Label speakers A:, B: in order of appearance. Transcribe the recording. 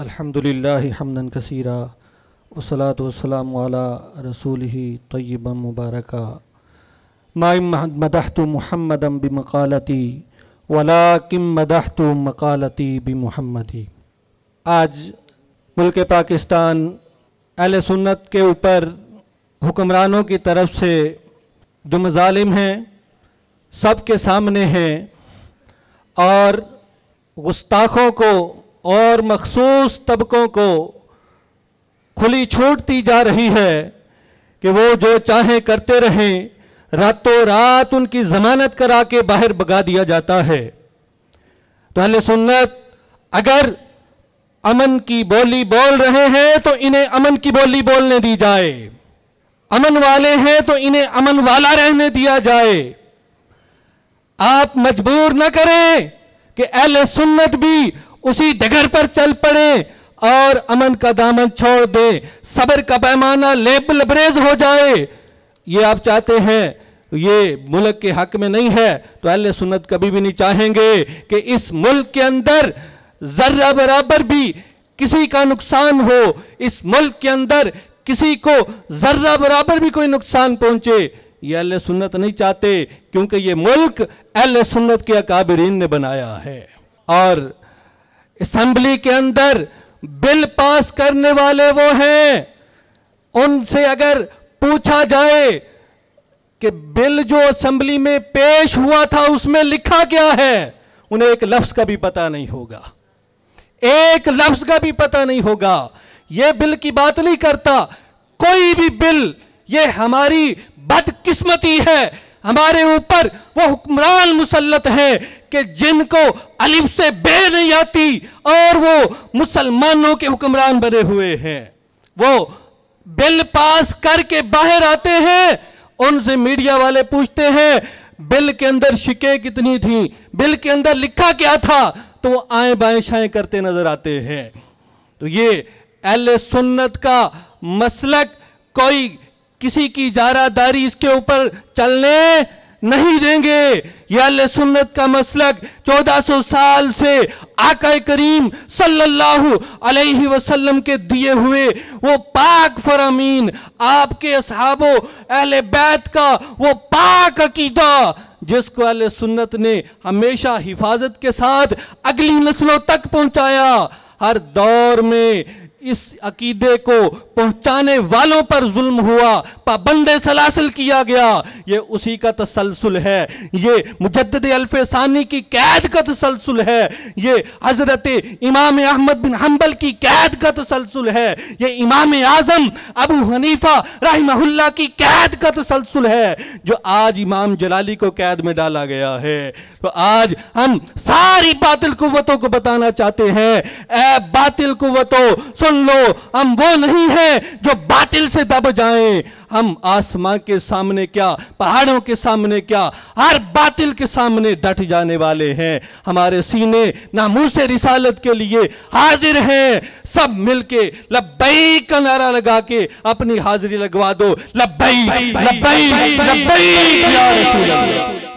A: الحمد للہ حمدن کثیرہ وصلاۃ والسلام والا رسول ہی طیبم مبارکہ مائم محم مدہ تو محمدم مقالتی ولا کم تو آج ملک پاکستان اہل سنت کے اوپر حکمرانوں کی طرف سے جو مظالم ہیں سب کے سامنے ہیں اور گستاخوں کو اور مخصوص طبقوں کو کھلی چھوٹتی جا رہی ہے کہ وہ جو چاہیں کرتے رہیں راتوں رات ان کی ضمانت کرا کے باہر بگا دیا جاتا ہے تو اہل سنت اگر امن کی بولی بول رہے ہیں تو انہیں امن کی بولی بولنے دی جائے امن والے ہیں تو انہیں امن والا رہنے دیا جائے آپ مجبور نہ کریں کہ اہل سنت بھی اسی دگر پر چل پڑے اور امن کا دامن چھوڑ دے صبر کا پیمانہ ہو جائے یہ آپ چاہتے ہیں یہ ملک کے حق میں نہیں ہے تو اہل سنت کبھی بھی نہیں چاہیں گے کہ اس ملک کے اندر ذرہ برابر بھی کسی کا نقصان ہو اس ملک کے اندر کسی کو ذرہ برابر بھی کوئی نقصان پہنچے یہ اہل سنت نہیں چاہتے کیونکہ یہ ملک اہل سنت کے اکابرین نے بنایا ہے اور اسمبلی کے اندر بل پاس کرنے والے وہ ہیں ان سے اگر پوچھا جائے کہ بل جو اسمبلی میں پیش ہوا تھا اس میں لکھا کیا ہے انہیں ایک لفظ کا بھی پتا نہیں ہوگا ایک لفظ کا بھی پتا نہیں ہوگا یہ بل کی بات نہیں کرتا کوئی بھی بل یہ ہماری بدقسمتی ہے ہمارے اوپر وہ حکمران مسلط ہیں کہ جن کو الف سے بے نہیں آتی اور وہ مسلمانوں کے حکمران بنے ہوئے ہیں وہ بل پاس کر کے باہر آتے ہیں ان سے میڈیا والے پوچھتے ہیں بل کے اندر شکے کتنی تھیں بل کے اندر لکھا کیا تھا تو وہ آئیں بائیں شائیں کرتے نظر آتے ہیں تو یہ اہل سنت کا مسلک کوئی کسی کی جارہ داری اس کے اوپر چلنے نہیں دیں گے یہ اللہ سنت کا مسلک چودہ سو سال سے آقا کریم صلی اللہ علیہ وسلم کے دیے ہوئے وہ پاک فرامین آپ کے اصحاب و بیت کا وہ پاک عقیدہ جس کو اہل سنت نے ہمیشہ حفاظت کے ساتھ اگلی نسلوں تک پہنچایا ہر دور میں اس عقیدے کو پہنچانے والوں پر ظلم ہوا پابند سلاسل کیا گیا یہ اسی کا تسلسل ہے یہ مجدد الف ثانی کی قید کا تسلسل ہے یہ حضرت امام احمد بن حنبل کی قید کا تسلسل ہے یہ امام اعظم ابو حنیفہ رحمہ اللہ کی قید کا تسلسل ہے جو آج امام جلالی کو قید میں ڈالا گیا ہے تو آج ہم ساری باطل قوتوں کو بتانا چاہتے ہیں اے باطل قوتوں سن لو ہم وہ نہیں ہیں جو باطل سے دب جائیں ہم آسمان کے سامنے کیا پہاڑوں کے سامنے کیا ہر باطل کے سامنے ڈٹ جانے والے ہیں ہمارے سینے ناموس رسالت کے لیے حاضر ہیں سب مل کے لبائی کا نعرہ لگا کے اپنی حاضری لگوا دو اللہ